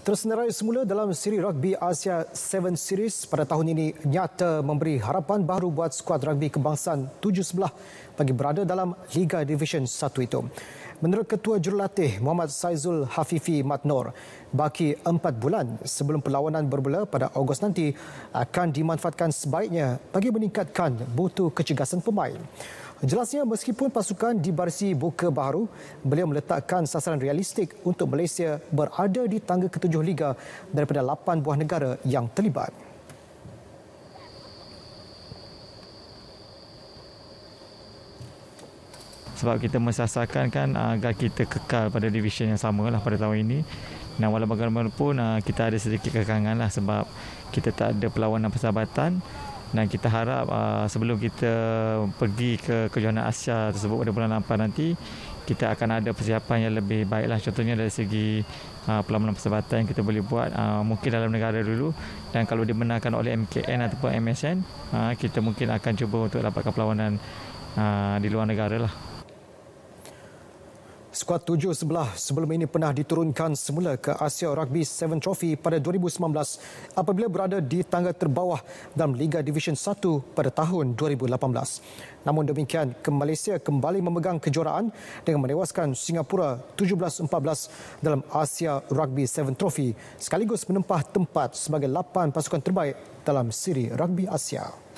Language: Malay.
Terus senarai semula dalam siri rugby Asia 7 Series pada tahun ini nyata memberi harapan baru buat skuad rugby kebangsaan tujuh sebelah bagi berada dalam Liga Division 1 itu. Menurut Ketua Jurulatih Muhammad Saizul Hafifi Matnor, baki empat bulan sebelum perlawanan bermula pada Ogos nanti akan dimanfaatkan sebaiknya bagi meningkatkan butuh kecegasan pemain. Jelasnya meskipun pasukan di barisi Buka Baharu, beliau meletakkan sasaran realistik untuk Malaysia berada di tangga ketujuh liga daripada lapan buah negara yang terlibat. Sebab kita mensasarkan kan agar ah, kita kekal pada division yang sama lah pada tahun ini. Dan walaupun bagaimanapun ah, kita ada sedikit kekangan lah sebab kita tak ada perlawanan persahabatan dan kita harap uh, sebelum kita pergi ke kejohanan Asia tersebut pada bulan 8 nanti kita akan ada persiapan yang lebih baiklah contohnya dari segi uh, ah, pelan persahabatan yang kita boleh buat uh, mungkin dalam negara dulu dan kalau dibenarkan oleh MKN ataupun MSN uh, kita mungkin akan cuba untuk dapatkan perlawanan uh, di luar negara lah skuad tujuh sebelah sebelum ini pernah diturunkan semula ke Asia Rugby 7 Trophy pada 2019 apabila berada di tangga terbawah dalam Liga Division 1 pada tahun 2018. Namun demikian, ke Malaysia kembali memegang kejuaraan dengan menewaskan Singapura 17-14 dalam Asia Rugby 7 Trophy sekaligus menempah tempat sebagai lapan pasukan terbaik dalam siri rugby Asia.